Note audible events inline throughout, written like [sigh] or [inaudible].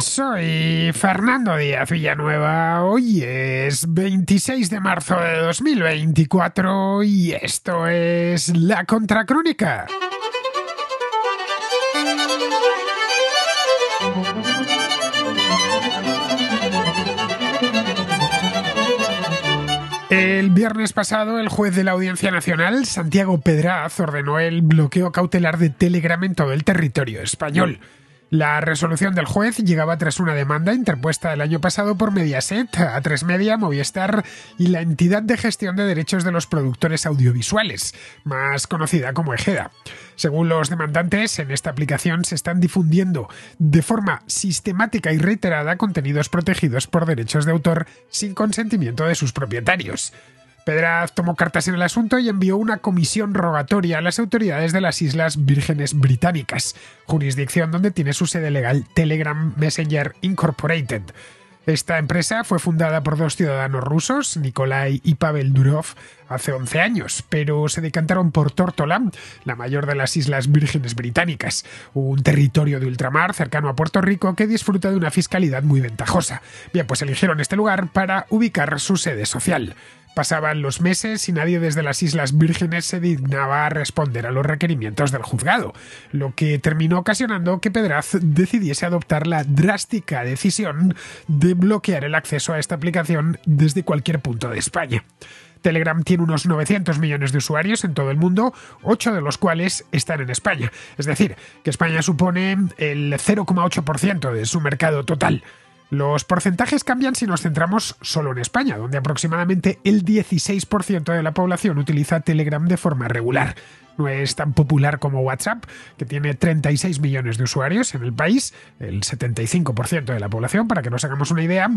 Soy Fernando Díaz Villanueva. Hoy es 26 de marzo de 2024 y esto es La Contracrónica. El viernes pasado, el juez de la Audiencia Nacional, Santiago Pedraz, ordenó el bloqueo cautelar de Telegram en todo el territorio español. La resolución del juez llegaba tras una demanda interpuesta el año pasado por Mediaset, A3 Media, Movistar y la entidad de gestión de derechos de los productores audiovisuales, más conocida como Ejeda. Según los demandantes, en esta aplicación se están difundiendo de forma sistemática y reiterada contenidos protegidos por derechos de autor sin consentimiento de sus propietarios. Pedraz tomó cartas en el asunto y envió una comisión rogatoria a las autoridades de las Islas Vírgenes Británicas, jurisdicción donde tiene su sede legal Telegram Messenger Incorporated. Esta empresa fue fundada por dos ciudadanos rusos, Nikolai y Pavel Durov, hace 11 años, pero se decantaron por Tortola, la mayor de las Islas Vírgenes Británicas, un territorio de ultramar cercano a Puerto Rico que disfruta de una fiscalidad muy ventajosa. Bien, pues eligieron este lugar para ubicar su sede social. Pasaban los meses y nadie desde las Islas Vírgenes se dignaba a responder a los requerimientos del juzgado, lo que terminó ocasionando que Pedraz decidiese adoptar la drástica decisión de bloquear el acceso a esta aplicación desde cualquier punto de España. Telegram tiene unos 900 millones de usuarios en todo el mundo, 8 de los cuales están en España. Es decir, que España supone el 0,8% de su mercado total. Los porcentajes cambian si nos centramos solo en España, donde aproximadamente el 16% de la población utiliza Telegram de forma regular. No es tan popular como WhatsApp, que tiene 36 millones de usuarios en el país, el 75% de la población, para que nos hagamos una idea,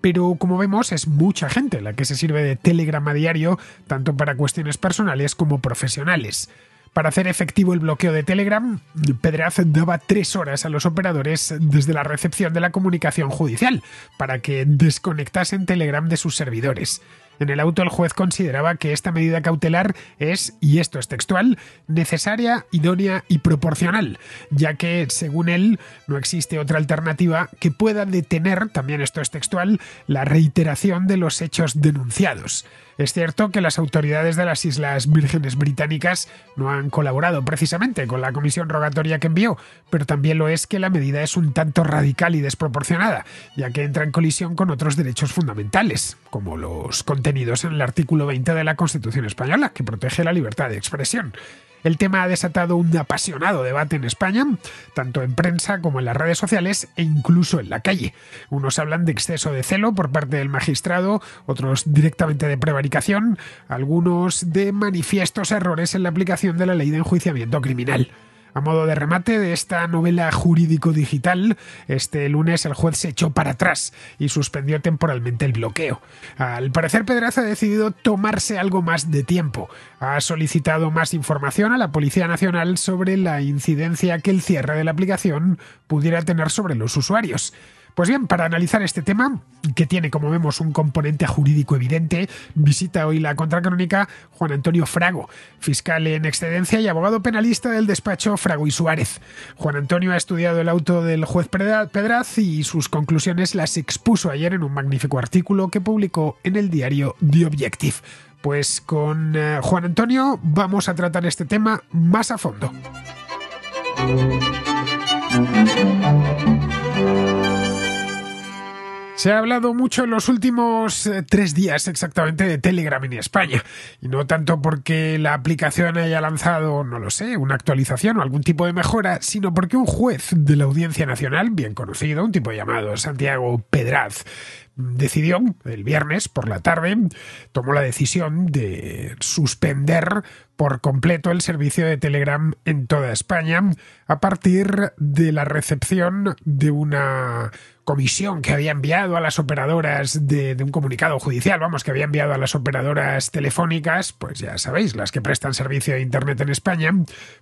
pero como vemos es mucha gente la que se sirve de Telegram a diario, tanto para cuestiones personales como profesionales. Para hacer efectivo el bloqueo de Telegram, Pedraz daba tres horas a los operadores desde la recepción de la comunicación judicial para que desconectasen Telegram de sus servidores. En el auto el juez consideraba que esta medida cautelar es, y esto es textual, necesaria, idónea y proporcional, ya que, según él, no existe otra alternativa que pueda detener, también esto es textual, la reiteración de los hechos denunciados. Es cierto que las autoridades de las Islas Vírgenes Británicas no han colaborado precisamente con la comisión rogatoria que envió, pero también lo es que la medida es un tanto radical y desproporcionada, ya que entra en colisión con otros derechos fundamentales, como los contenidos en el artículo 20 de la Constitución española, que protege la libertad de expresión. El tema ha desatado un apasionado debate en España, tanto en prensa como en las redes sociales e incluso en la calle. Unos hablan de exceso de celo por parte del magistrado, otros directamente de prevaricación, algunos de manifiestos errores en la aplicación de la ley de enjuiciamiento criminal. A modo de remate de esta novela jurídico-digital, este lunes el juez se echó para atrás y suspendió temporalmente el bloqueo. Al parecer, Pedraza ha decidido tomarse algo más de tiempo. Ha solicitado más información a la Policía Nacional sobre la incidencia que el cierre de la aplicación pudiera tener sobre los usuarios. Pues bien, para analizar este tema, que tiene, como vemos, un componente jurídico evidente, visita hoy la contracrónica Juan Antonio Frago, fiscal en excedencia y abogado penalista del despacho Frago y Suárez. Juan Antonio ha estudiado el auto del juez Pedraz y sus conclusiones las expuso ayer en un magnífico artículo que publicó en el diario The Objective. Pues con eh, Juan Antonio vamos a tratar este tema más a fondo. Se ha hablado mucho en los últimos eh, tres días exactamente de Telegram en España. Y no tanto porque la aplicación haya lanzado, no lo sé, una actualización o algún tipo de mejora, sino porque un juez de la Audiencia Nacional, bien conocido, un tipo llamado Santiago Pedraz, decidió el viernes por la tarde, tomó la decisión de suspender por completo el servicio de Telegram en toda España a partir de la recepción de una comisión que había enviado a las operadoras de, un comunicado judicial, vamos, que había enviado a las operadoras telefónicas, pues ya sabéis, las que prestan servicio de Internet en España,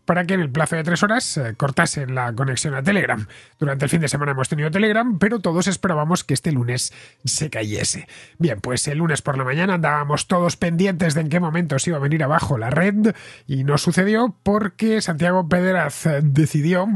para que en el plazo de tres horas eh, cortasen la conexión a Telegram. Durante el fin de semana hemos tenido Telegram, pero todos esperábamos que este lunes se cayese. Bien, pues el lunes por la mañana andábamos todos pendientes de en qué momento se iba a venir abajo la red y no sucedió porque Santiago Pederaz decidió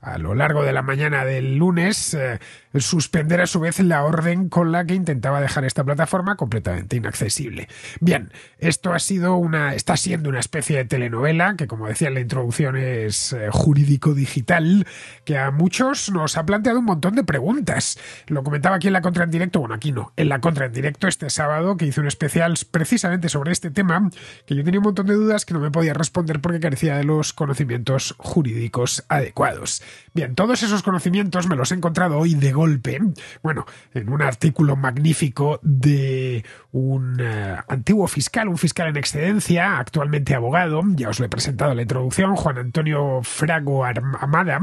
a lo largo de la mañana del lunes eh, suspender a su vez la orden con la que intentaba dejar esta plataforma completamente inaccesible. Bien, esto ha sido una está siendo una especie de telenovela que como decía en la introducción es eh, jurídico digital que a muchos nos ha planteado un montón de preguntas. Lo comentaba aquí en la contra en directo, bueno, aquí no, en la contra en directo este sábado que hice un especial precisamente sobre este tema que yo tenía un montón de dudas que no me podía responder porque carecía de los conocimientos jurídicos adecuados. Bien, todos esos conocimientos me los he encontrado hoy de golpe, bueno, en un artículo magnífico de un eh, antiguo fiscal, un fiscal en excedencia, actualmente abogado, ya os lo he presentado en la introducción, Juan Antonio Frago Armada,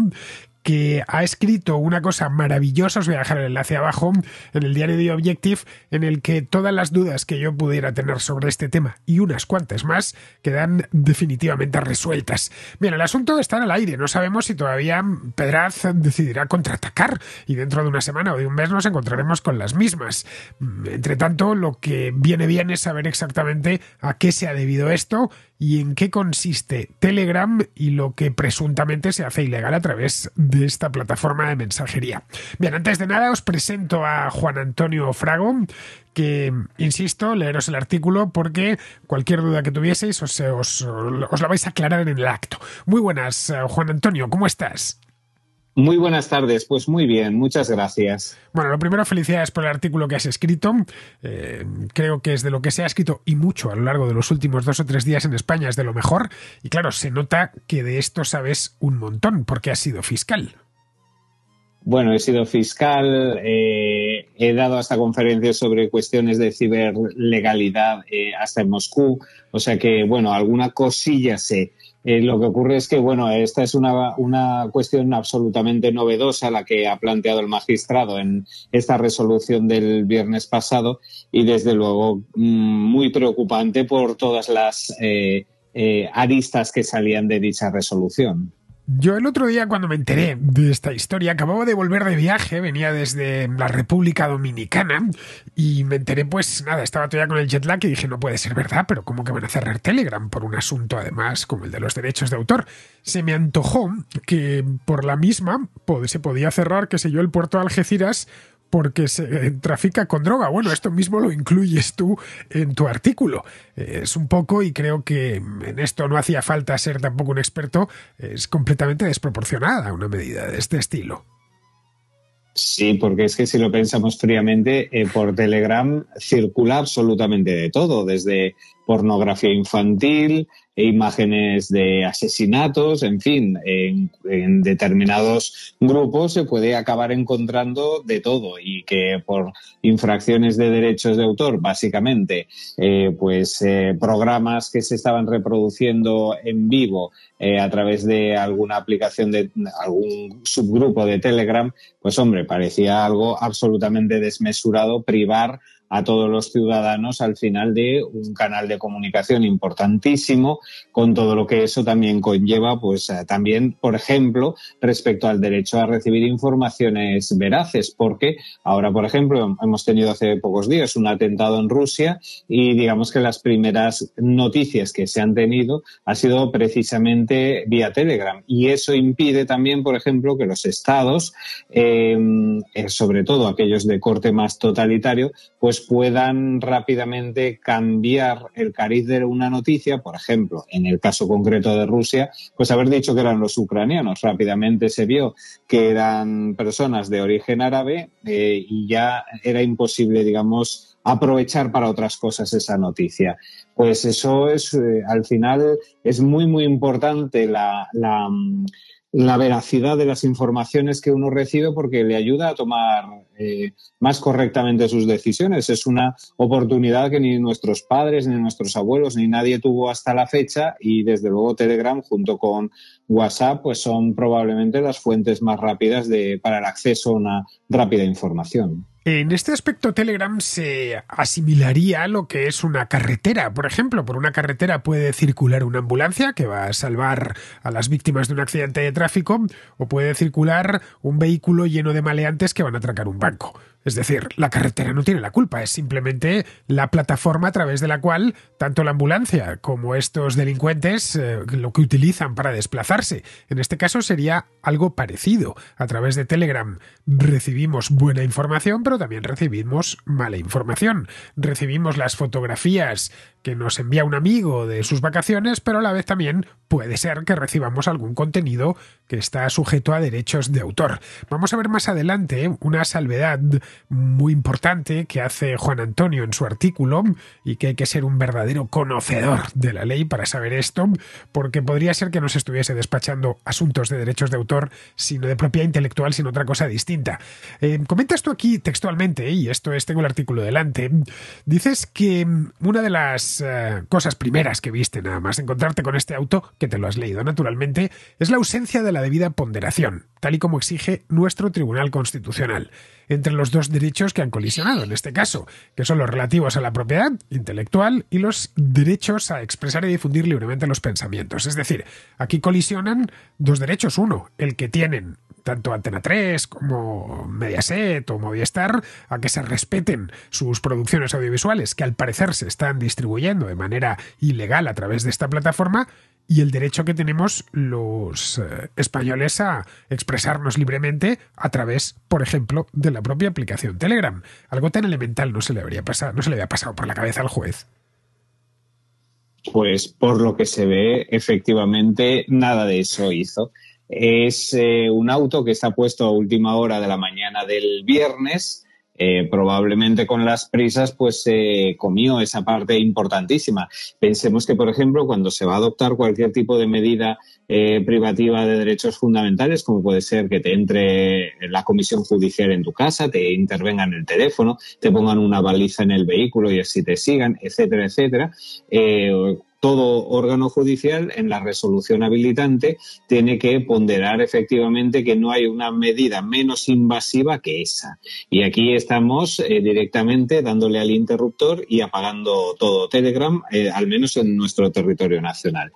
que ha escrito una cosa maravillosa, os voy a dejar el enlace abajo, en el diario de Objective, en el que todas las dudas que yo pudiera tener sobre este tema y unas cuantas más quedan definitivamente resueltas. Bien, el asunto está en el aire, no sabemos si todavía Pedraz decidirá contraatacar y dentro de una semana o de un mes nos encontraremos con las mismas. Entre tanto, lo que viene bien es saber exactamente a qué se ha debido esto y en qué consiste Telegram y lo que presuntamente se hace ilegal a través de esta plataforma de mensajería. Bien, antes de nada os presento a Juan Antonio Frago, que, insisto, leeros el artículo porque cualquier duda que tuvieseis os, la vais a aclarar en el acto. Muy buenas, eh, Juan Antonio, ¿cómo estás? Muy buenas tardes, pues muy bien, muchas gracias. Bueno, lo primero, felicidades por el artículo que has escrito. Eh, creo que es de lo que se ha escrito y mucho a lo largo de los últimos dos o tres días en España, es de lo mejor. Y claro, se nota que de esto sabes un montón, porque has sido fiscal. Bueno, he sido fiscal, eh, he dado hasta conferencias sobre cuestiones de ciberlegalidad eh, hasta en Moscú, o sea que, bueno, alguna cosilla sé. Eh, lo que ocurre es que, bueno, esta es una, una, cuestión absolutamente novedosa la que ha planteado el magistrado en esta resolución del viernes pasado y, desde luego, mm, muy preocupante por todas las eh, eh, aristas que salían de dicha resolución. Yo el otro día cuando me enteré de esta historia, acababa de volver de viaje, venía desde la República Dominicana y me enteré pues nada, estaba todavía con el jet lag y dije no puede ser verdad, pero ¿cómo que van a cerrar Telegram por un asunto además como el de los derechos de autor? Se me antojó que por la misma se podía cerrar, qué sé yo, el puerto de Algeciras porque se eh, trafica con droga. Bueno, esto mismo lo incluyes tú en tu artículo. Eh, es un poco, y creo que en esto no hacía falta ser tampoco un experto, es completamente desproporcionada una medida de este estilo. Sí, porque es que si lo pensamos fríamente, eh, por Telegram circula absolutamente de todo, desde pornografía infantil, e imágenes de asesinatos, en fin, en, determinados grupos se puede acabar encontrando de todo y que por infracciones de derechos de autor, básicamente, eh, pues eh, programas que se estaban reproduciendo en vivo eh, a través de alguna aplicación de algún subgrupo de Telegram, pues hombre, parecía algo absolutamente desmesurado privar a todos los ciudadanos al final de un canal de comunicación importantísimo, con todo lo que eso también conlleva, pues eh, también, por ejemplo, respecto al derecho a recibir informaciones veraces, porque ahora, por ejemplo, hemos tenido hace pocos días un atentado en Rusia y digamos que las primeras noticias que se han tenido ha sido precisamente vía Telegram y eso impide también, por ejemplo, que los estados, em, eh, sobre todo aquellos de corte más totalitario, pues pues puedan rápidamente cambiar el cariz de una noticia, por ejemplo, en el caso concreto de Rusia, pues haber dicho que eran los ucranianos. Rápidamente se vio que eran personas de origen árabe eh, y ya era imposible, digamos, aprovechar para otras cosas esa noticia. Pues eso es, eh, al final, es muy, muy importante la mm, la veracidad de las informaciones que uno recibe porque le ayuda a tomar eh, más correctamente sus decisiones. Es una oportunidad que ni nuestros padres, ni nuestros abuelos, ni nadie tuvo hasta la fecha y desde luego Telegram junto con WhatsApp pues son probablemente las fuentes más rápidas de, para el acceso a una rápida información. En este aspecto Telegram se asimilaría a lo que es una carretera. Por ejemplo, por una carretera puede circular una ambulancia que va a salvar a las víctimas de un accidente de tráfico o puede circular un vehículo lleno de maleantes que van a atracar un banco. Es decir, la carretera no tiene la culpa, es simplemente la plataforma a través de la cual tanto la ambulancia como estos delincuentes eh, lo que utilizan para desplazarse. En este caso sería algo parecido. A través de Telegram recibimos buena información, pero también recibimos mala información. Recibimos las fotografías que nos envía un amigo de sus vacaciones, pero a la vez también puede ser que recibamos algún contenido que está sujeto a derechos de autor. Vamos a ver más adelante ¿eh? una salvedad muy importante que hace Juan Antonio en su artículo y que hay que ser un verdadero conocedor de la ley para saber esto, porque podría ser que no se estuviese despachando asuntos de derechos de autor, sino de propiedad intelectual, sino otra cosa distinta. Eh, comentas tú aquí textualmente, ¿eh? y esto es, tengo el artículo delante, dices que una de las cosas primeras que viste nada más encontrarte con este auto, que te lo has leído naturalmente, es la ausencia de la la debida ponderación, tal y como exige nuestro Tribunal Constitucional, entre los dos derechos que han colisionado en este caso, que son los relativos a la propiedad intelectual y los derechos a expresar y difundir libremente los pensamientos. Es decir, aquí colisionan dos derechos. Uno, el que tienen tanto Antena 3 como Mediaset o Movistar a que se respeten sus producciones audiovisuales que al parecer se están distribuyendo de manera ilegal a través de esta plataforma y el derecho que tenemos los eh, españoles a expresarnos libremente a través, por ejemplo, de la propia aplicación Telegram. Algo tan elemental no se le habría pasado, no se le había pasado por la cabeza al juez. Pues por lo que se ve, efectivamente, nada de eso hizo. Es eh, un auto que está puesto a última hora de la mañana del viernes eh, probablemente con las prisas pues se comió esa parte importantísima. Pensemos que, por ejemplo, cuando se va a adoptar cualquier tipo de medida eh, privativa de derechos fundamentales, como puede ser que te entre la comisión judicial en tu casa, te intervengan el teléfono, te pongan una baliza en el vehículo y así te sigan, etcétera, etcétera, eh, todo órgano judicial en la resolución habilitante tiene que ponderar efectivamente que no hay una medida menos invasiva que esa. Y aquí estamos eh, directamente dándole al interruptor y apagando todo Telegram, eh, al menos en nuestro territorio nacional.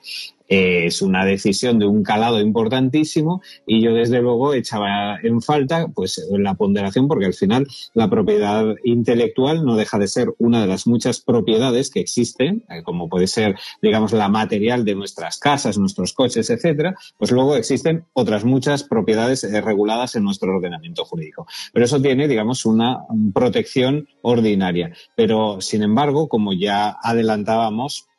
Eh, es una decisión de un calado importantísimo y yo desde luego echaba en falta pues la ponderación porque al final la propiedad intelectual no deja de ser una de las muchas propiedades que existen, eh, como puede ser digamos la material de nuestras casas, nuestros coches, etcétera, pues luego existen otras muchas propiedades eh, reguladas en nuestro ordenamiento jurídico. Pero eso tiene digamos una protección ordinaria. Pero sin embargo, como ya adelantábamos,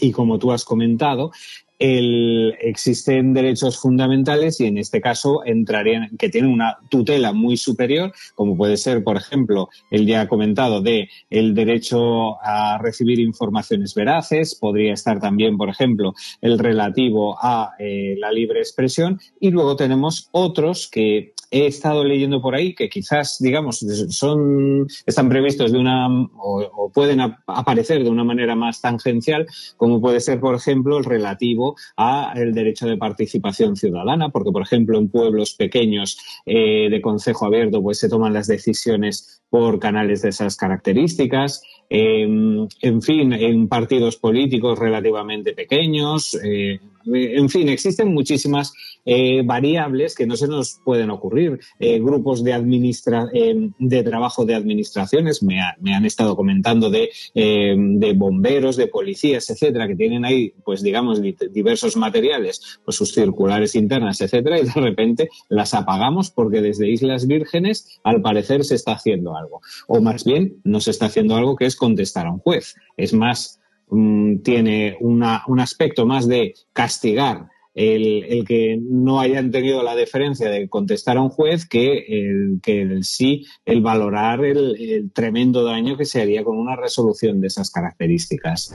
y como tú has comentado, existen derechos fundamentales y en este caso entrarían que tienen una tutela muy superior, como puede ser, por ejemplo, el ya comentado de el derecho a recibir informaciones veraces, podría estar también, por ejemplo, el relativo a eh, la libre expresión y luego tenemos otros que he estado leyendo por ahí que quizás, digamos, son, están previstos de una, o, pueden aparecer de una manera más tangencial, como puede ser, por ejemplo, el relativo a el derecho de participación ciudadana, porque, por ejemplo, en pueblos pequeños eh, de concejo abierto, pues se toman las decisiones por canales de esas características en, fin, en partidos políticos relativamente pequeños. Eh, en fin, existen muchísimas eh, variables que no se nos pueden ocurrir. Eh, grupos de, administra de trabajo de administraciones, me, me han estado comentando de, de, bomberos, de policías, etcétera, que tienen ahí, pues digamos, diversos materiales, pues sus circulares internas, etcétera, y de repente las apagamos porque desde Islas Vírgenes al parecer se está haciendo algo. O más bien, no se está haciendo algo que es contestar a un juez. Es más, mm, tiene un aspecto más de castigar el, el, que no hayan tenido la deferencia de contestar a un juez que el, que sí el valorar el, el tremendo daño que se haría con una resolución de esas características.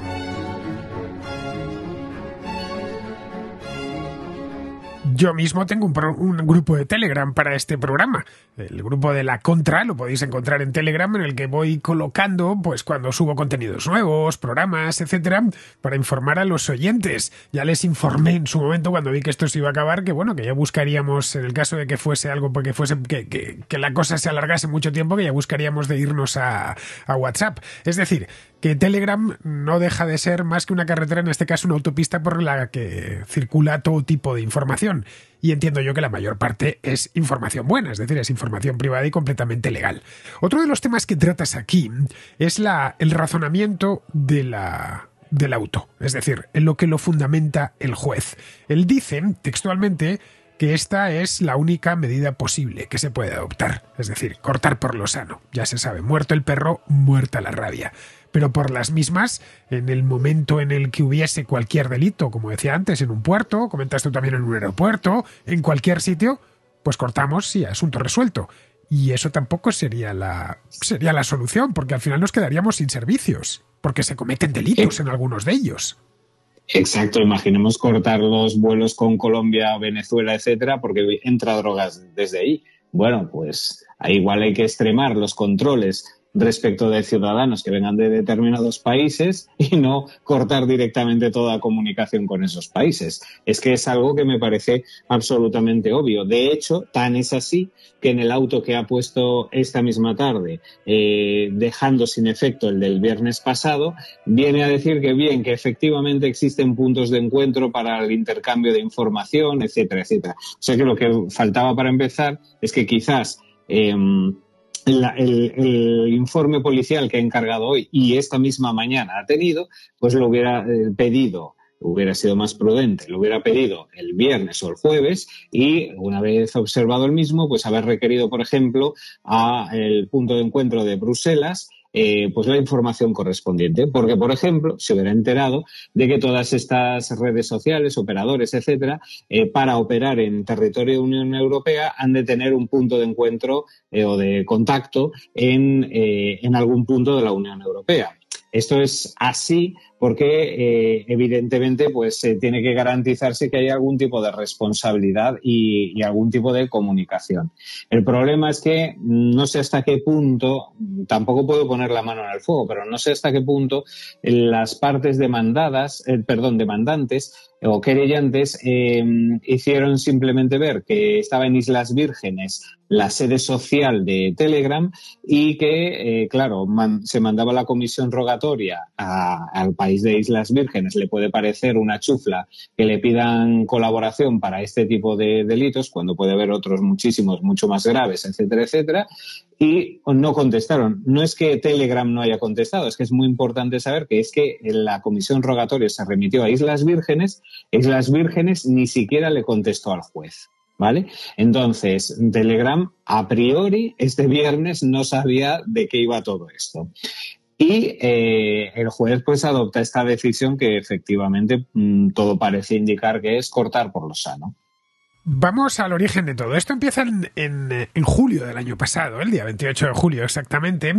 Yo mismo tengo un, grupo de Telegram para este programa. El grupo de La Contra lo podéis encontrar en Telegram, en el que voy colocando, pues cuando subo contenidos nuevos, programas, etcétera, para informar a los oyentes. Ya les informé en su momento cuando vi que esto se iba a acabar, que bueno, que ya buscaríamos, en el caso de que fuese algo, porque pues, fuese que, que, que la cosa se alargase mucho tiempo, que ya buscaríamos de irnos a, a WhatsApp. Es decir, que Telegram no deja de ser más que una carretera, en este caso una autopista por la que circula todo tipo de información y entiendo yo que la mayor parte es información buena, es decir, es información privada y completamente legal. Otro de los temas que tratas aquí es la, el razonamiento de la, del auto, es decir, en lo que lo fundamenta el juez. Él dice textualmente que esta es la única medida posible que se puede adoptar, es decir, cortar por lo sano. Ya se sabe, muerto el perro, muerta la rabia pero por las mismas, en el momento en el que hubiese cualquier delito, como decía antes, en un puerto, comentaste tú también en un aeropuerto, en cualquier sitio, pues cortamos y asunto resuelto. Y eso tampoco sería la, sería la solución, porque al final nos quedaríamos sin servicios, porque se cometen delitos eh. en algunos de ellos. Exacto, imaginemos cortar los vuelos con Colombia, Venezuela, etcétera, porque entra drogas desde ahí. Bueno, pues igual hay que extremar los controles respecto de ciudadanos que vengan de determinados países y no cortar directamente toda comunicación con esos países. Es que es algo que me parece absolutamente obvio. De hecho, tan es así que en el auto que ha puesto esta misma tarde, eh, dejando sin efecto el del viernes pasado, viene a decir que bien, que efectivamente existen puntos de encuentro para el intercambio de información, etcétera, etcétera. O sea que lo que faltaba para empezar es que quizás em, el, el, informe policial que ha encargado hoy y esta misma mañana ha tenido, pues lo hubiera eh, pedido hubiera sido más prudente, lo hubiera pedido el viernes o el jueves y una vez observado el mismo, pues haber requerido, por ejemplo, al punto de encuentro de Bruselas eh, pues la información correspondiente. Porque, por ejemplo, se hubiera enterado de que todas estas redes sociales, operadores, etcétera, eh, para operar en territorio de Unión Europea han de tener un punto de encuentro eh, o de contacto en algún punto de la Unión Europea. Esto es así porque eh, evidentemente pues tiene que garantizarse que hay algún tipo de responsabilidad y, algún tipo de comunicación. El problema es que no sé hasta qué punto, tampoco puedo poner la mano en el fuego, pero no sé hasta qué punto las partes demandadas, eh, perdón, demandantes o querellantes em, hicieron simplemente ver que estaba en Islas Vírgenes la sede social de Telegram y que, eh, claro, se mandaba la comisión rogatoria al país de Islas Vírgenes le puede parecer una chufla que le pidan colaboración para este tipo de delitos, cuando puede haber otros muchísimos, mucho más graves, etcétera, etcétera, y no contestaron. No es que Telegram no haya contestado, es que es muy importante saber que es que la comisión rogatoria se remitió a Islas Vírgenes, Islas Vírgenes ni siquiera le contestó al juez. ¿Vale? Entonces, Telegram a priori este viernes no sabía de qué iba todo esto. Y eh, el juez pues adopta esta decisión que efectivamente mm, todo parece indicar que es cortar por lo sano. Vamos al origen de todo. Esto empieza en, julio del año pasado, el día 28 de julio exactamente,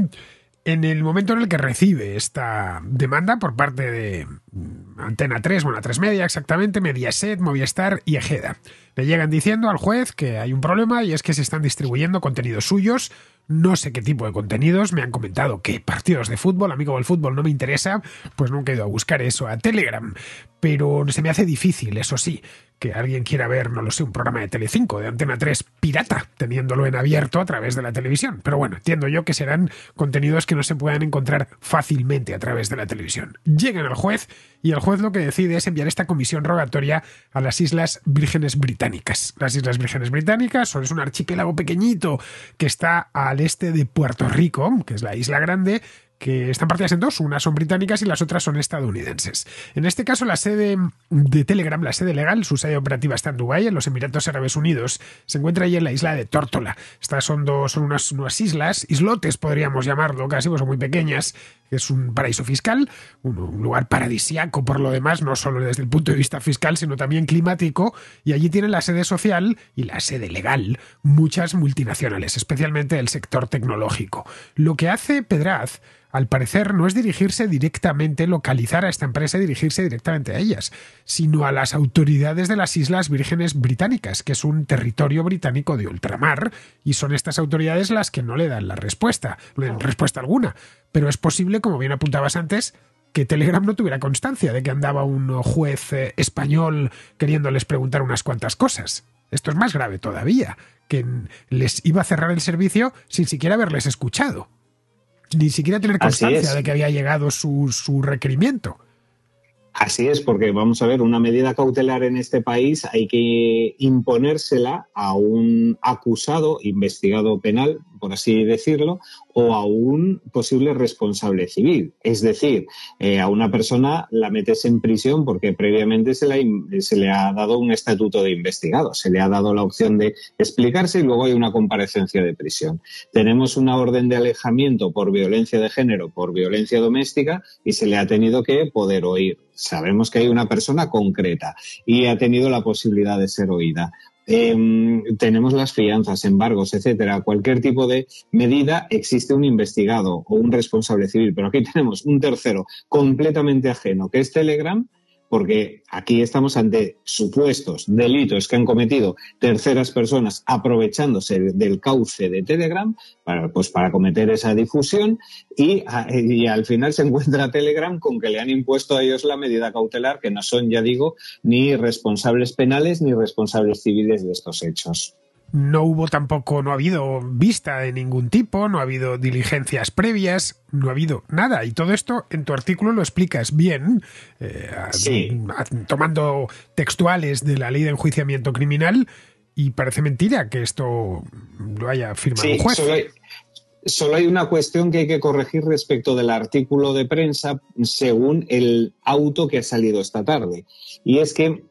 en el momento en el que recibe esta demanda por parte de mm, Antena 3, bueno, 3 Media exactamente, Mediaset, Movistar y Ejeda. Le llegan diciendo al juez que hay un problema y es que se están distribuyendo contenidos suyos no sé qué tipo de contenidos, me han comentado que partidos de fútbol, amigo del fútbol no me interesa, pues nunca he ido a buscar eso a Telegram, pero se me hace difícil, eso sí, que alguien quiera ver, no lo sé, un programa de Telecinco, de Antena 3, pirata, teniéndolo en abierto a través de la televisión. Pero bueno, entiendo yo que serán contenidos que no se puedan encontrar fácilmente a través de la televisión. Llegan al juez y el juez lo que decide es enviar esta comisión rogatoria a las Islas Vírgenes Británicas. Las Islas Vírgenes Británicas son un archipiélago pequeñito que está al este de Puerto Rico, que es la isla grande, que están partidas en dos, unas son británicas y las otras son estadounidenses. En este caso, la sede de Telegram, la sede legal, su sede operativa está en Dubái, en los Emiratos Árabes Unidos. Se encuentra ahí en la isla de Tórtola. Estas son dos, son unas, islas, islotes podríamos llamarlo, casi, pues son muy pequeñas, es un paraíso fiscal, un, lugar paradisiaco por lo demás, no solo desde el punto de vista fiscal, sino también climático, y allí tienen la sede social y la sede legal muchas multinacionales, especialmente del sector tecnológico. Lo que hace Pedraz al parecer, no es dirigirse directamente, localizar a esta empresa y dirigirse directamente a ellas, sino a las autoridades de las Islas Vírgenes Británicas, que es un territorio británico de ultramar, y son estas autoridades las que no le dan la respuesta, no le dan respuesta alguna pero es posible, como bien apuntabas antes, que Telegram no tuviera constancia de que andaba un juez eh, español queriéndoles preguntar unas cuantas cosas. Esto es más grave todavía, que les iba a cerrar el servicio sin siquiera haberles escuchado, ni siquiera tener constancia de que había llegado su, su requerimiento. Así es, porque vamos a ver, una medida cautelar en este país hay que imponérsela a un acusado, investigado penal, por así decirlo, o a un posible responsable civil. Es decir, eh, a una persona la metes en prisión porque previamente se, se le ha dado un estatuto de investigado, se le ha dado la opción de explicarse y luego hay una comparecencia de prisión. Tenemos una orden de alejamiento por violencia de género, por violencia doméstica y se le ha tenido que poder oír sabemos que hay una persona concreta y ha tenido la posibilidad de ser oída. Em, tenemos las fianzas, embargos, etcétera. Cualquier tipo de medida existe un investigado o un responsable civil, pero aquí [laughs] tenemos un tercero completamente ajeno, que es Telegram, porque aquí estamos ante supuestos delitos que han cometido terceras personas aprovechándose del cauce de Telegram para, pues, cometer esa difusión y al final se encuentra Telegram con que le han impuesto a ellos la medida cautelar que no son, ya digo, ni responsables penales ni responsables civiles de estos hechos no hubo tampoco, no ha habido vista de ningún tipo, no ha habido diligencias previas, no ha habido nada. Y todo esto en tu artículo lo explicas bien, eh, tomando textuales de la ley de enjuiciamiento criminal, y parece mentira que esto lo haya firmado un juez. solo hay una cuestión que hay que corregir respecto del artículo de prensa según el auto que ha salido esta tarde. Y es que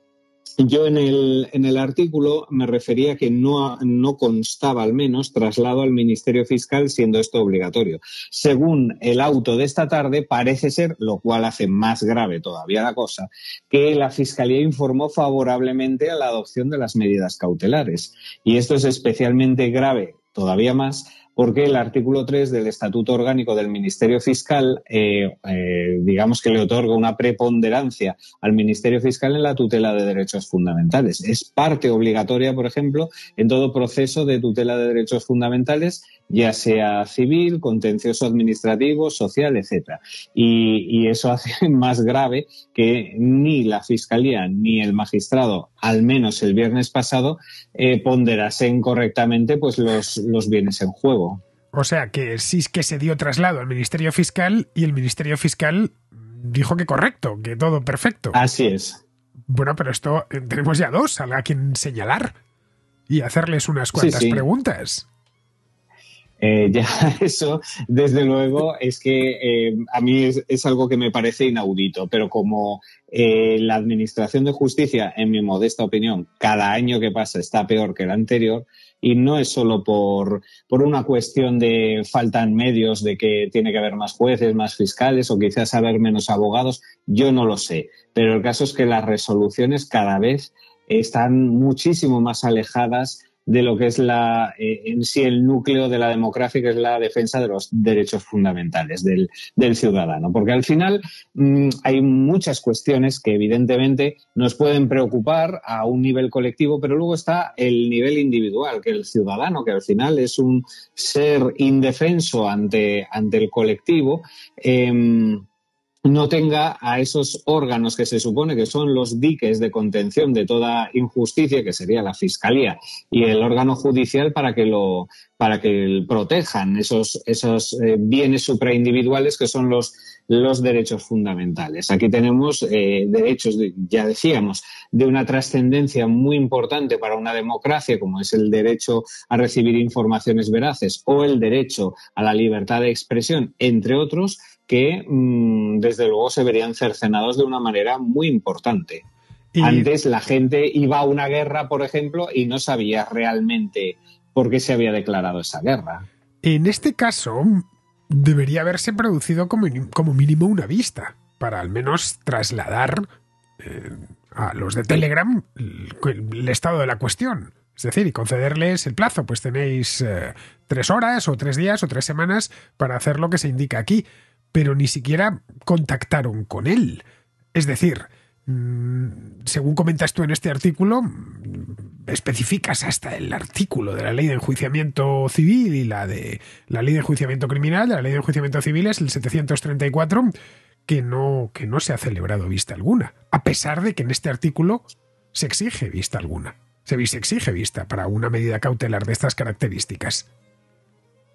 yo en el, en el artículo me refería que no, no constaba al menos traslado al Ministerio Fiscal siendo esto obligatorio. Según el auto de esta tarde, parece ser, lo cual hace más grave todavía la cosa, que la Fiscalía informó favorablemente a la adopción de las medidas cautelares. Y esto es especialmente grave todavía más porque el artículo 3 del Estatuto Orgánico del Ministerio Fiscal, eh, eh, digamos que le otorga una preponderancia al Ministerio Fiscal en la tutela de derechos fundamentales. Es parte obligatoria, por ejemplo, en todo proceso de tutela de derechos fundamentales, ya sea civil, contencioso administrativo, social, etc. Y, eso hace [laughs] más grave que ni la Fiscalía ni el magistrado, al menos el viernes pasado, eh, ponderasen correctamente pues, los bienes en juego. O sea que sí es que se dio traslado al Ministerio Fiscal y el Ministerio Fiscal dijo que correcto, que todo perfecto. Así es. Bueno, pero esto eh, tenemos ya dos a quien señalar y hacerles unas cuantas preguntas. Eh, ya [laughs] eso, desde luego, es que eh, a mí es, algo que me parece inaudito, pero como la Administración de Justicia, en mi modesta opinión, cada año que pasa está peor que el anterior, y no es solo por, una cuestión de falta en medios, de que tiene que haber más jueces, más fiscales o quizás haber menos abogados, yo no lo sé. Pero el caso es que las resoluciones cada vez están muchísimo más alejadas de lo que es la, eh, en sí el núcleo de la democracia, que es la defensa de los derechos fundamentales del, ciudadano. Porque al final mm, hay muchas cuestiones que evidentemente nos pueden preocupar a un nivel colectivo, pero luego está el nivel individual, que el ciudadano, que al final es un ser indefenso ante, el colectivo. Em, no tenga a esos órganos que se supone que son los diques de contención de toda injusticia, que sería la Fiscalía y el órgano judicial, para que, lo, para que protejan esos, eh, bienes supraindividuales que son los, los derechos fundamentales. Aquí tenemos eh, derechos, ya decíamos, de una trascendencia muy importante para una democracia, como es el derecho a recibir informaciones veraces o el derecho a la libertad de expresión, entre otros, que mm, desde luego se verían cercenados de una manera muy importante. Antes la gente iba a una guerra, por ejemplo, y no sabía realmente por qué se había declarado esa guerra. En este caso, mm, debería haberse producido como, mínimo una vista, para al menos trasladar eh, a los de Telegram el, estado de la cuestión. Es decir, y concederles el plazo, pues tenéis eh, tres horas o tres días o tres semanas para hacer lo que se indica aquí pero ni siquiera contactaron con él. Es decir, mm, según comentas tú en este artículo, mm, especificas hasta el artículo de la ley de enjuiciamiento civil y la de la ley de enjuiciamiento criminal, la ley de enjuiciamiento civil es el 734, que no, que no se ha celebrado vista alguna, a pesar de que en este artículo se exige vista alguna, se exige vista para una medida cautelar de estas características.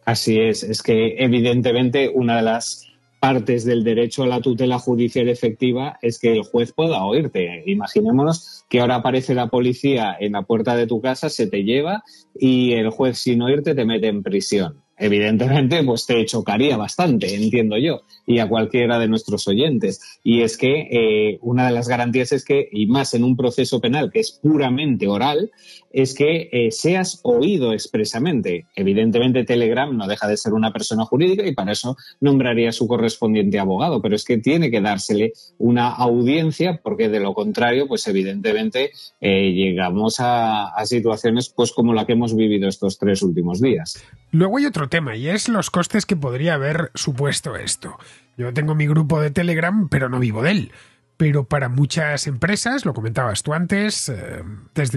Así es, es que evidentemente una de las partes del derecho a la tutela judicial efectiva es que el juez pueda oírte. Imaginémonos que ahora aparece la policía en la puerta de tu casa, se te lleva y el juez sin oírte te mete en prisión evidentemente, pues te chocaría bastante, entiendo yo, y a cualquiera de nuestros oyentes. Y es que eh, una de las garantías es que, y más en un proceso penal que es puramente oral, es que eh, seas oído expresamente. Evidentemente, Telegram no deja de ser una persona jurídica y para eso nombraría su correspondiente abogado, pero es que tiene que dársele una audiencia porque de lo contrario, pues evidentemente eh, llegamos a, situaciones pues como la que hemos vivido estos tres últimos días. Luego hay otro tema y es los costes que podría haber supuesto esto. Yo tengo mi grupo de Telegram, pero no vivo de él. Pero para muchas empresas, lo comentabas tú antes, eh,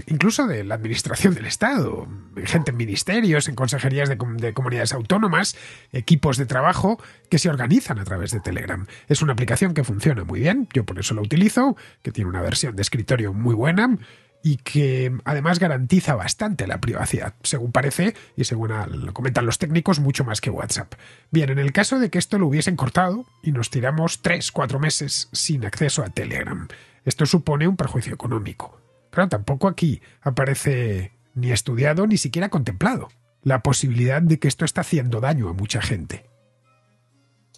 incluso de la administración del Estado, gente en ministerios, en consejerías de, de comunidades autónomas, equipos de trabajo que se organizan a través de Telegram. Es una aplicación que funciona muy bien, yo por eso la utilizo, que tiene una versión de escritorio muy buena y que además garantiza bastante la privacidad, según parece y según lo comentan los técnicos, mucho más que WhatsApp. Bien, en el caso de que esto lo hubiesen cortado y nos tiramos 3-4 meses sin acceso a Telegram, esto supone un perjuicio económico. Pero tampoco aquí aparece ni estudiado ni siquiera contemplado la posibilidad de que esto está haciendo daño a mucha gente.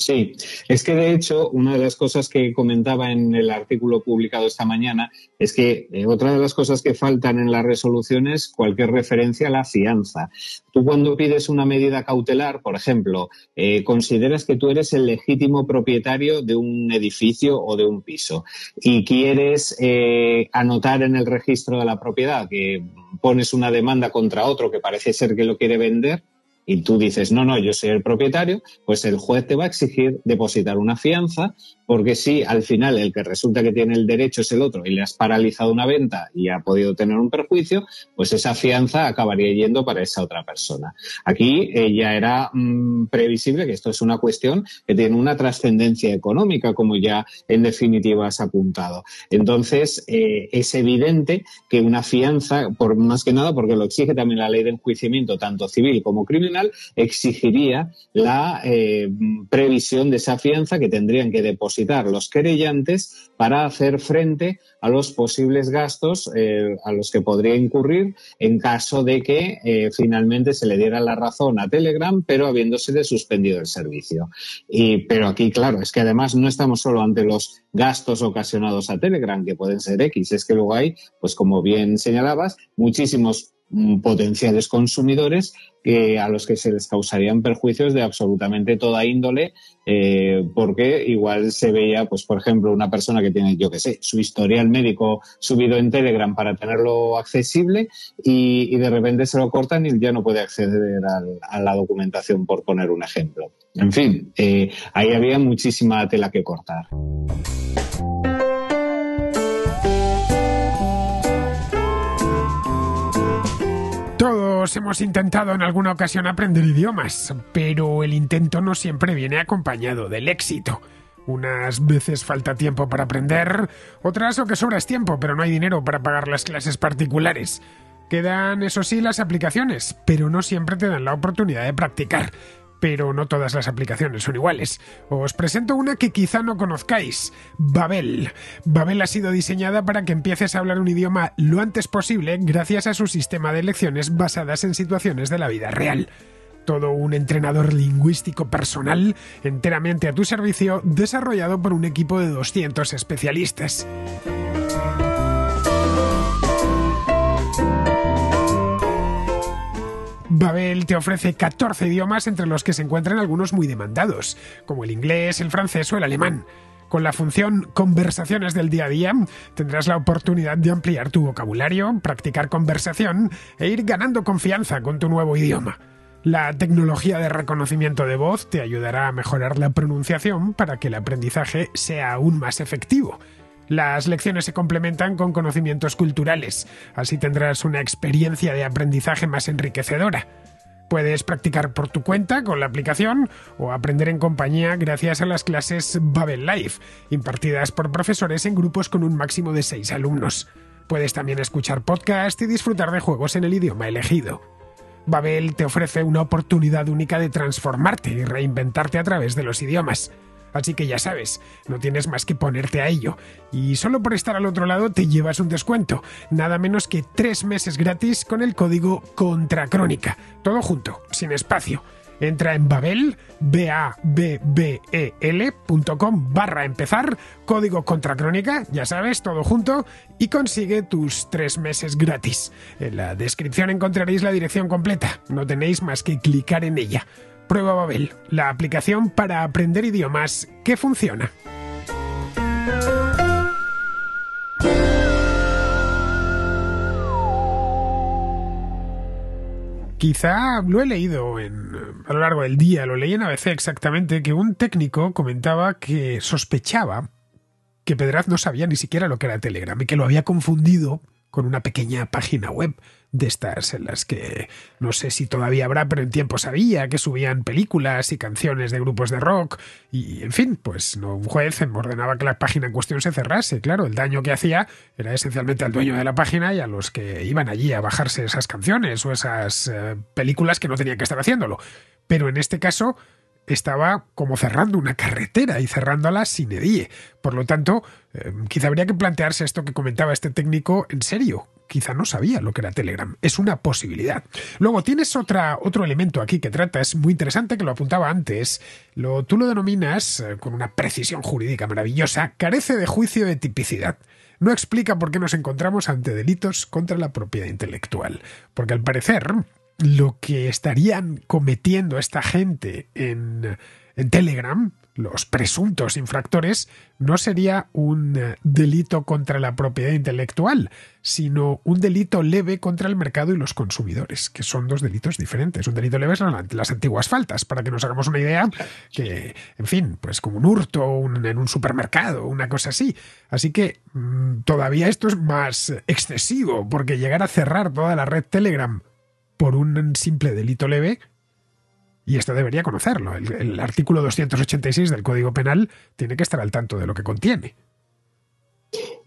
Sí, es que de hecho una de las cosas que comentaba en el artículo publicado esta mañana es que eh, otra de las cosas que faltan en la resolución es cualquier referencia a la fianza. Tú cuando pides una medida cautelar, por ejemplo, eh, consideras que tú eres el legítimo propietario de un edificio o de un piso y quieres eh, anotar en el registro de la propiedad que pones una demanda contra otro que parece ser que lo quiere vender y tú dices, no, no, yo soy el propietario, pues el juez te va a exigir depositar una fianza, porque si al final el que resulta que tiene el derecho es el otro y le has paralizado una venta y ha podido tener un perjuicio, pues esa fianza acabaría yendo para esa otra persona. Aquí eh, ya era mm, previsible que esto es una cuestión que tiene una trascendencia económica, como ya en definitiva has apuntado. Entonces, eh, es evidente que una fianza, por, más que nada porque lo exige también la ley de enjuiciamiento, tanto civil como criminal, exigiría la eh, previsión de esa fianza que tendrían que depositar los querellantes para hacer frente a los posibles gastos eh, a los que podría incurrir en caso de que eh, finalmente se le diera la razón a Telegram, pero habiéndose de suspendido el servicio. Y, pero aquí, claro, es que además no estamos solo ante los gastos ocasionados a Telegram, que pueden ser X, es que luego hay, pues como bien señalabas, muchísimos Mm, potenciales consumidores que, a los que se les causarían perjuicios de absolutamente toda índole, eh, porque igual se veía, pues, por ejemplo, una persona que tiene, yo que sé, su historial médico subido en Telegram para tenerlo accesible y, de repente se lo cortan y ya no puede acceder a la documentación, por poner un ejemplo. En fin, eh, ahí había muchísima tela que cortar. hemos intentado en alguna ocasión aprender idiomas, pero el intento no siempre viene acompañado del éxito. Unas veces falta tiempo para aprender, otras lo que sobras tiempo, pero no hay dinero para pagar las clases particulares. Quedan, eso sí, las aplicaciones, pero no siempre te dan la oportunidad de practicar pero no todas las aplicaciones son iguales. Os presento una que quizá no conozcáis, Babel. Babel ha sido diseñada para que empieces a hablar un idioma lo antes posible gracias a su sistema de lecciones basadas en situaciones de la vida real todo un entrenador lingüístico personal enteramente a tu servicio, desarrollado por un equipo de 200 especialistas. Babel te ofrece 14 idiomas entre los que se encuentran algunos muy demandados, como el inglés, el francés o el alemán. Con la función Conversaciones del día a día, tendrás la oportunidad de ampliar tu vocabulario, practicar conversación e ir ganando confianza con tu nuevo idioma. La tecnología de reconocimiento de voz te ayudará a mejorar la pronunciación para que el aprendizaje sea aún más efectivo. Las lecciones se complementan con conocimientos culturales, así tendrás una experiencia de aprendizaje más enriquecedora. Puedes practicar por tu cuenta con la aplicación o aprender en compañía gracias a las clases Babel Life, impartidas por profesores en grupos con un máximo de 6 alumnos. Puedes también escuchar podcasts y disfrutar de juegos en el idioma elegido. Babel te ofrece una oportunidad única de transformarte y reinventarte a través de los idiomas. Así que ya sabes, no tienes más que ponerte a ello. Y solo por estar al otro lado te llevas un descuento, nada menos que tres meses gratis con el código CONTRACRÓNICA. Todo junto, sin espacio. Entra en Babel, e barra empezar, código contracrónica, ya sabes, todo junto, y consigue tus tres meses gratis. En la descripción encontraréis la dirección completa, no tenéis más que clicar en ella. Prueba Babel, la aplicación para aprender idiomas que funciona. Quizá lo he leído en, a lo largo del día, lo leí en ABC exactamente, que un técnico comentaba que sospechaba que Pedraz no sabía ni siquiera lo que era Telegram y que lo había confundido con una pequeña página web de estas en las que no sé si todavía habrá, pero en tiempo sabía que subían películas y canciones de grupos de rock y en fin, pues no un juez ordenaba que la página en cuestión se cerrase, claro, el daño que hacía era esencialmente al dueño de la página y a los que iban allí a bajarse esas canciones o esas eh, películas que no tenían que estar haciéndolo. Pero en este caso estaba como cerrando una carretera y cerrándola sin edie. Por lo tanto, eh, quizá habría que plantearse esto que comentaba este técnico en serio. Quizá no sabía lo que era Telegram. Es una posibilidad. Luego tienes otra, otro elemento aquí que trata, es muy interesante, que lo apuntaba antes. Lo, tú lo denominas, eh, con una precisión jurídica maravillosa, carece de juicio de tipicidad no explica por qué nos encontramos ante delitos contra la propiedad intelectual, porque al parecer lo que estarían cometiendo esta gente en, Telegram, los presuntos infractores, no sería un delito contra la propiedad intelectual, sino un delito leve contra el mercado y los consumidores, que son dos delitos diferentes. Un delito leve son las antiguas faltas, para que nos hagamos una idea, que, en fin, pues como un hurto en un supermercado, una cosa así. Así que mm, todavía esto es más excesivo, porque llegar a cerrar toda la red Telegram por un simple delito leve, y esto debería conocerlo. El, artículo 286 del Código Penal tiene que estar al tanto de lo que contiene.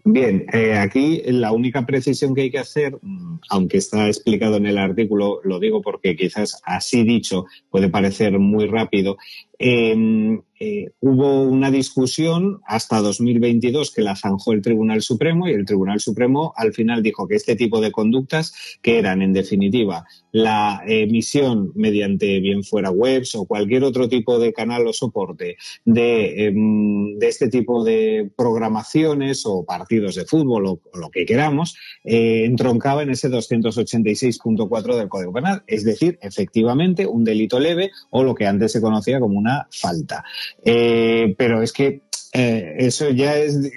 Bien, eh, aquí la única precisión que hay que hacer, mm, aunque está explicado en el artículo, lo digo porque quizás así dicho puede parecer muy rápido, eh, eh, hubo una discusión hasta 2022 que la zanjó el Tribunal Supremo y el Tribunal Supremo al final dijo que este tipo de conductas, que eran en definitiva la emisión mediante bien fuera webs o cualquier otro tipo de canal o soporte de, em, este tipo de programaciones o partidos de fútbol o, lo que queramos, eh, entroncaba en ese 286.4 del Código Penal, es decir, efectivamente un delito leve o lo que antes se conocía como una falta. Eh, pero es que eh, eso ya es,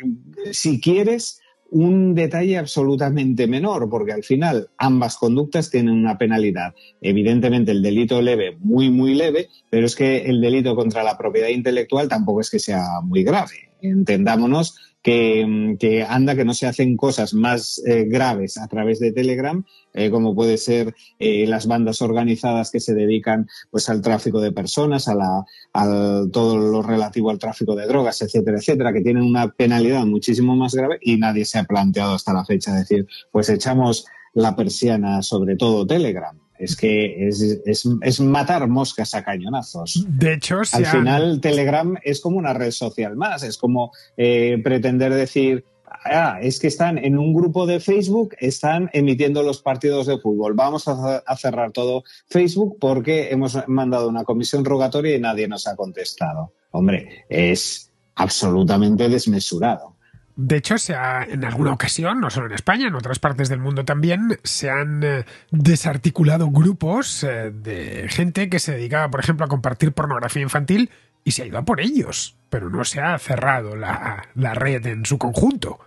si quieres, un detalle absolutamente menor, porque al final ambas conductas tienen una penalidad. Evidentemente el delito leve, muy, muy leve, pero es que el delito contra la propiedad intelectual tampoco es que sea muy grave. Entendámonos que, anda que no se hacen cosas más eh, graves a través de Telegram, eh, como puede ser eh, las bandas organizadas que se dedican pues al tráfico de personas, a, la, a todo lo relativo al tráfico de drogas, etcétera, etcétera, que tienen una penalidad muchísimo más grave y nadie se ha planteado hasta la fecha decir, pues echamos la persiana sobre todo Telegram. Es que es, matar moscas a cañonazos. De hecho, al final Telegram es como una red social más, es como eh, pretender decir, ah, es que están en un grupo de Facebook, están emitiendo los partidos de fútbol. Vamos a, cerrar todo Facebook porque hemos mandado una comisión rogatoria y nadie nos ha contestado. Hombre, es absolutamente desmesurado. De hecho, se en alguna ocasión, no solo en España, en otras partes del mundo también, se han eh, desarticulado grupos eh, de gente que se dedicaba, por ejemplo, a compartir pornografía infantil y se ha ido a por ellos, pero no se ha cerrado la, la red en su conjunto,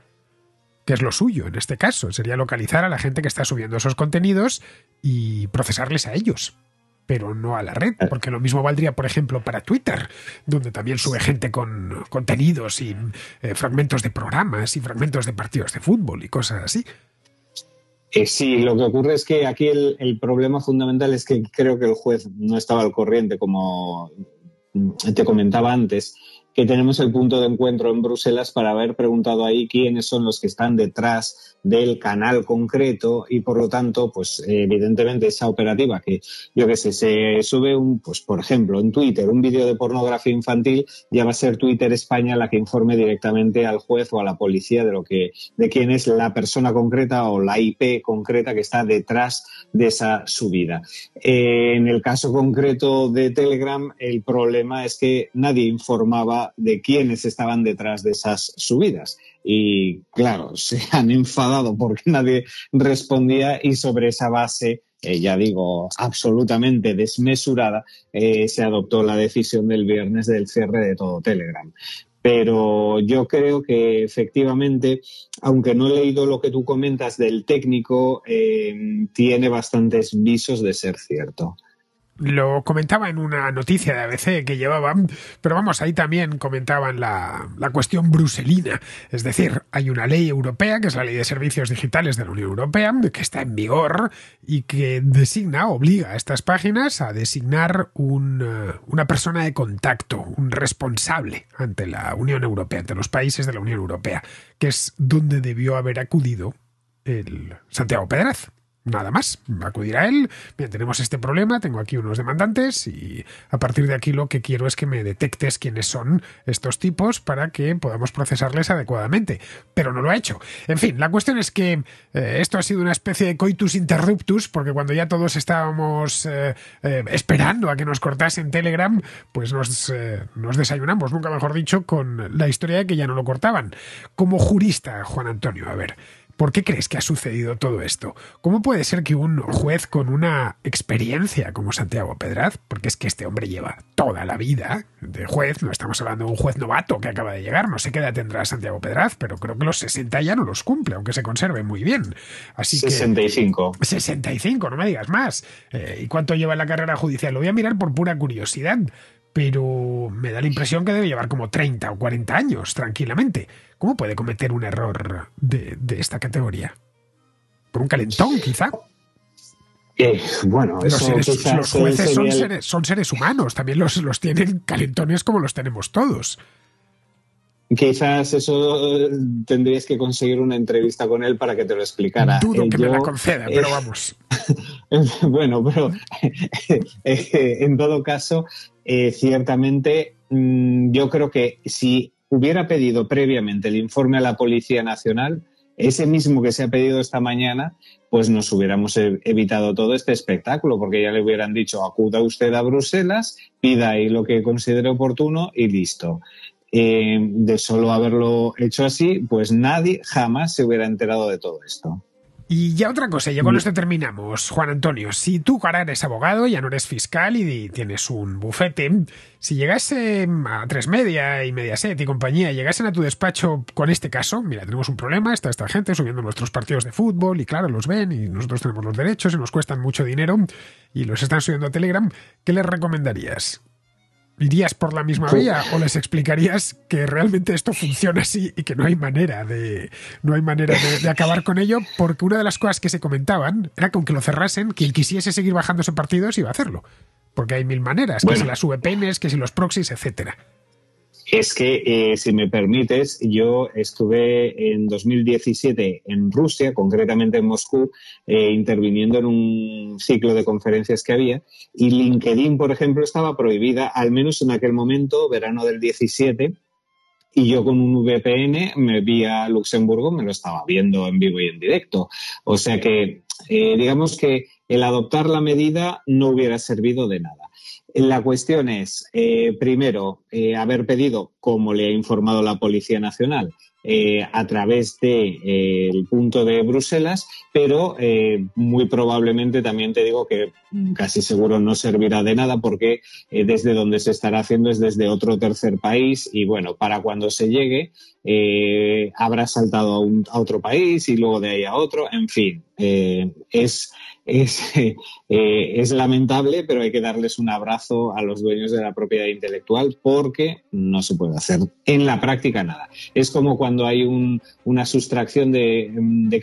que es lo suyo en este caso. Sería localizar a la gente que está subiendo esos contenidos y procesarles a ellos pero no a la red, eh. porque lo mismo valdría, por ejemplo, para Twitter, donde también sube gente con contenidos y eh, fragmentos de programas y fragmentos de partidos de fútbol y cosas así. Eh, sí, lo que ocurre es que aquí el, problema fundamental es que creo que el juez no estaba al corriente, como te comentaba antes que tenemos el punto de encuentro en Bruselas para haber preguntado ahí quiénes son los que están detrás del canal concreto y por lo tanto, pues evidentemente esa operativa que yo que sé, se sube un, pues por ejemplo, en Twitter un vídeo de pornografía infantil, ya va a ser Twitter España la que informe directamente al juez o a la policía de lo que, de quién es la persona concreta o la IP concreta que está detrás de esa subida. Eh, en el caso concreto de Telegram, el problema es que nadie informaba de quiénes estaban detrás de esas subidas. Y claro, [laughs] se han enfadado porque nadie respondía y sobre esa base eh, ya digo, absolutamente desmesurada, eh, se adoptó la decisión del viernes del cierre de todo Telegram. Pero yo creo que efectivamente, aunque no he leído lo que tú comentas del técnico, eh, tiene bastantes visos de ser cierto. Lo comentaba en una noticia de ABC que llevaban, pero vamos, ahí también comentaban la, la, cuestión bruselina. Es decir, hay una ley europea, que es la Ley de Servicios Digitales de la Unión Europea, que está en vigor y que designa, obliga a estas páginas a designar un, eh, una persona de contacto, un responsable ante la Unión Europea, ante los países de la Unión Europea, que es donde debió haber acudido el Santiago Pedraz nada más. Acudir a él, bien, tenemos este problema, tengo aquí unos demandantes y a partir de aquí lo que quiero es que me detectes quiénes son estos tipos para que podamos procesarles adecuadamente. Pero no lo ha hecho. En fin, la cuestión es que eh, esto ha sido una especie de coitus interruptus, porque cuando ya todos estábamos eh, eh, esperando a que nos cortasen Telegram, pues nos, nos desayunamos, nunca mejor dicho, con la historia de que ya no lo cortaban. Como jurista, Juan Antonio, a ver. ¿Por qué crees que ha sucedido todo esto? ¿Cómo puede ser que un juez con una experiencia como Santiago Pedraz, porque es que este hombre lleva toda la vida de juez, no estamos hablando de un juez novato que acaba de llegar, no sé qué edad tendrá Santiago Pedraz, pero creo que los 60 ya no los cumple, aunque se conserve muy bien. Así 65. 65, no me digas más. Eh, ¿Y cuánto lleva en la carrera judicial? Lo voy a mirar por pura curiosidad, pero me da la impresión que debe llevar como 30 o 40 años, tranquilamente. ¿Cómo puede cometer un error de, esta categoría? ¿Por un calentón, quizá? Eh, bueno, los, jueces son seres, humanos, también los, los tienen calentones como los tenemos todos. Quizás eso eh, tendrías que conseguir una entrevista con él para que te lo explicara. Dudo eh, que me la conceda, pero [laughs] vamos. [laughs] bueno, pero [laughs] en todo caso, ciertamente mm, yo creo que si hubiera pedido previamente el informe a la Policía Nacional, ese mismo que se ha pedido esta mañana, pues nos hubiéramos e- evitado todo este espectáculo, porque ya le hubieran dicho, acuda usted a Bruselas, pida ahí lo que considere oportuno y listo. Eh, de solo haberlo hecho así, pues nadie jamás se hubiera enterado de todo esto. Y ya otra cosa, ya con mm. esto terminamos, Juan Antonio. Si tú ahora eres abogado, ya no eres fiscal y tienes un bufete, si llegase a tres media y set y compañía, llegasen a tu despacho con este caso, mira, tenemos un problema, está esta gente subiendo nuestros partidos de fútbol y claro, los ven y nosotros tenemos los derechos y nos cuestan mucho dinero y los están subiendo a Telegram, ¿qué les recomendarías? irías por la misma vía o les explicarías que realmente esto funciona así y que no hay manera de no hay manera de, acabar con ello porque una de las cosas que se comentaban era que aunque lo cerrasen quien quisiese seguir bajando bajándose partidos iba a hacerlo porque hay mil maneras que si las VPNs que si los proxies etcétera es que, eh, si me permites, yo estuve en 2017 en Rusia, concretamente en Moscú, eh, interviniendo en un ciclo de conferencias que había, y LinkedIn, por ejemplo, estaba prohibida, al menos en aquel momento, verano del 17, y yo con un VPN me vi a Luxemburgo, me lo estaba viendo en vivo y en directo. O sea que, eh, digamos que el adoptar la medida no hubiera servido de nada. La cuestión es, eh, primero, eh, haber pedido, como le ha informado la Policía Nacional, eh, a través del de, punto de Bruselas, pero muy probablemente también te digo que casi seguro no servirá de nada porque desde donde se estará haciendo es desde otro tercer país y bueno, para cuando se llegue habrá saltado a, un, a otro país y luego de ahí a otro, en fin, eh, [laughs] eh, es, lamentable, pero hay que darles un abrazo a los dueños de la propiedad intelectual porque no se puede hacer en la práctica nada. Es como cuando hay un, una sustracción de,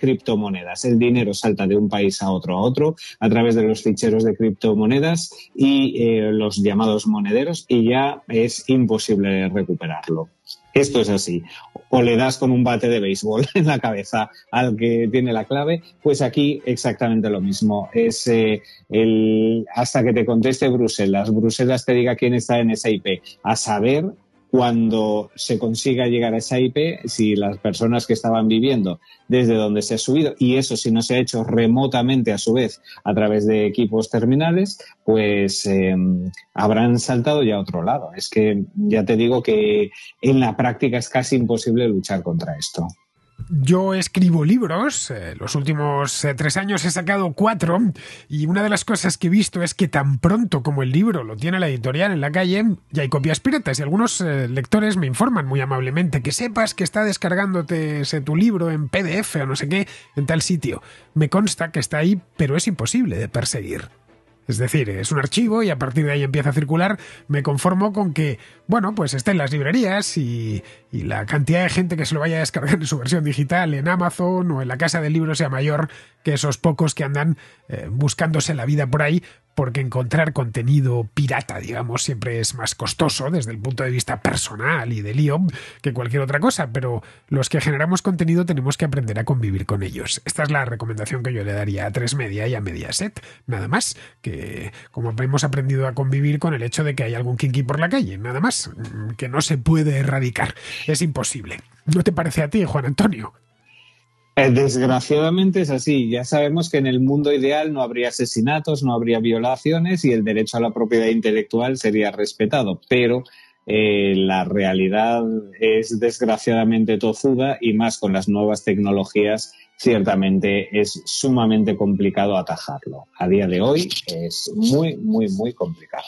criptomonedas. El dinero salta de un país a otro a otro a través de los ficheros de criptomonedas y eh, los llamados monederos y ya es imposible recuperarlo. Esto es así. O le das con un bate de béisbol [laughs] en la cabeza al que tiene la clave. Pues aquí exactamente lo mismo. Es eh, el, hasta que te conteste Bruselas, Bruselas te diga quién está en ese IP. A saber cuando se consiga llegar a esa IP, si las personas que estaban viviendo desde donde se ha subido, y eso si no se ha hecho remotamente a su vez a través de equipos terminales, pues em, habrán saltado ya a otro lado. Es que ya te digo que en la práctica es casi imposible luchar contra esto yo escribo libros, eh, los últimos eh, tres años he sacado cuatro, y una de las cosas que he visto es que tan pronto como el libro lo tiene la editorial en la calle, ya hay copias piratas, y algunos eh, lectores me informan muy amablemente que sepas que está descargándote tu libro en PDF o no sé qué en tal sitio. Me consta que está ahí, pero es imposible de perseguir. Es decir, es un archivo y a partir de ahí empieza a circular. Me conformo con que bueno, pues esté en las librerías y, la cantidad de gente que se lo vaya a descargar en su versión digital, en Amazon o en la casa del libro sea mayor que esos pocos que andan eh, buscándose la vida por ahí, porque encontrar contenido pirata, digamos, siempre es más costoso desde el punto de vista personal y de lío que cualquier otra cosa, pero los que generamos contenido tenemos que aprender a convivir con ellos. Esta es la recomendación que yo le daría a tres media y a Mediaset, nada más, que como hemos aprendido a convivir con el hecho de que hay algún kinky por la calle, nada más. Mm, que no se puede erradicar. Es imposible. ¿No te parece a ti, Juan Antonio? Eh, desgraciadamente es así. Ya sabemos que en el mundo ideal no habría asesinatos, no habría violaciones y el derecho a la propiedad intelectual sería respetado. Pero eh, la realidad es desgraciadamente tozuda y más con las nuevas tecnologías ciertamente es sumamente complicado atajarlo. A día de hoy es muy, muy, muy complicado.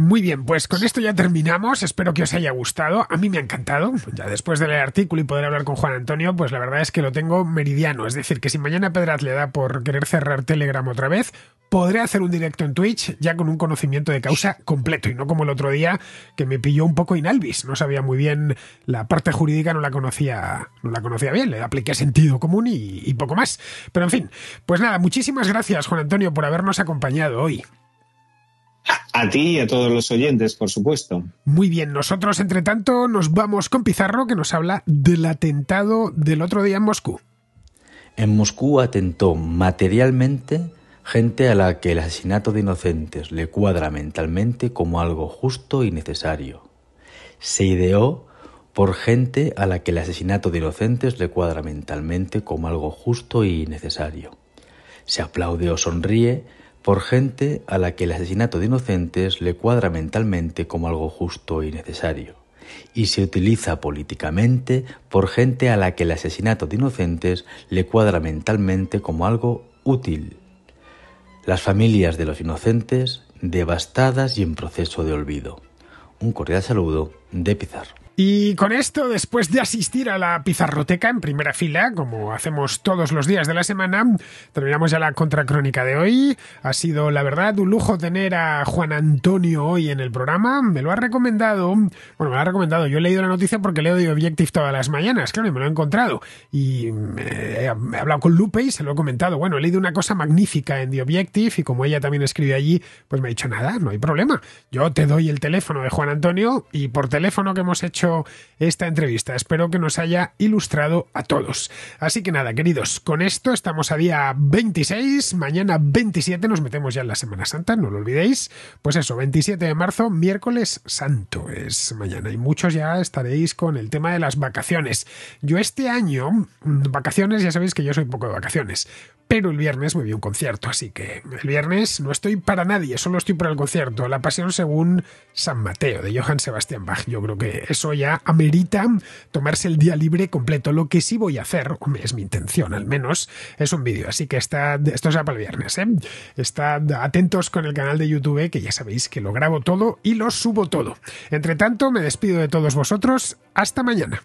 Muy bien, pues con esto ya terminamos. Espero que os haya gustado. A mí me ha encantado. Pues ya después de leer el artículo y poder hablar con Juan Antonio, pues la verdad es que lo tengo meridiano. Es decir, que si mañana Pedraz le da por querer cerrar Telegram otra vez, podré hacer un directo en Twitch ya con un conocimiento de causa completo y no como el otro día que me pilló un poco inalvis. No sabía muy bien la parte jurídica, no la conocía, no la conocía bien. Le apliqué sentido común y poco más. Pero en fin, pues nada, muchísimas gracias Juan Antonio por habernos acompañado hoy. A ti y a todos los oyentes, por supuesto. Muy bien, nosotros, entre tanto, nos vamos con Pizarro, que nos habla del atentado del otro día en Moscú. En Moscú atentó materialmente gente a la que el asesinato de inocentes le cuadra mentalmente como algo justo y necesario. Se ideó por gente a la que el asesinato de inocentes le cuadra mentalmente como algo justo y necesario. Se aplaude o sonríe por gente a la que el asesinato de inocentes le cuadra mentalmente como algo justo y necesario, y se utiliza políticamente por gente a la que el asesinato de inocentes le cuadra mentalmente como algo útil. Las familias de los inocentes devastadas y en proceso de olvido. Un cordial saludo de Pizarro. Y con esto, después de asistir a la pizarroteca en primera fila, como hacemos todos los días de la semana, terminamos ya la contracrónica de hoy. Ha sido, la verdad, un lujo tener a Juan Antonio hoy en el programa. Me lo ha recomendado, bueno, me lo ha recomendado. Yo he leído la noticia porque leo de Objective todas las mañanas, claro, y me lo he encontrado. Y mm, he hablado con Lupe y se lo he comentado. Bueno, he leído una cosa magnífica en The Objective y como ella también escribe allí, pues me ha dicho nada, no hay problema. Yo te doy el teléfono de Juan Antonio y por teléfono que hemos hecho esta entrevista. Espero que nos haya ilustrado a todos. Así que nada, queridos, con esto estamos a día 26, mañana 27 nos metemos ya en la Semana Santa, no lo olvidéis. Pues eso, 27 de marzo, miércoles santo es mañana y muchos ya estaréis con el tema de las vacaciones. Yo este año, mm, vacaciones, ya sabéis que yo soy poco de vacaciones, pero el viernes me vi un concierto, así que el viernes no estoy para nadie, solo estoy para el concierto. La Pasión según San Mateo de Johann Sebastian Bach. Yo creo que eso ya amerita tomarse el día libre completo. Lo que sí voy a hacer, es mi intención al menos, es un vídeo. Así que está, esto será para el viernes. ¿eh? Estad atentos con el canal de YouTube, que ya sabéis que lo grabo todo y lo subo todo. Entre tanto, me despido de todos vosotros. Hasta mañana.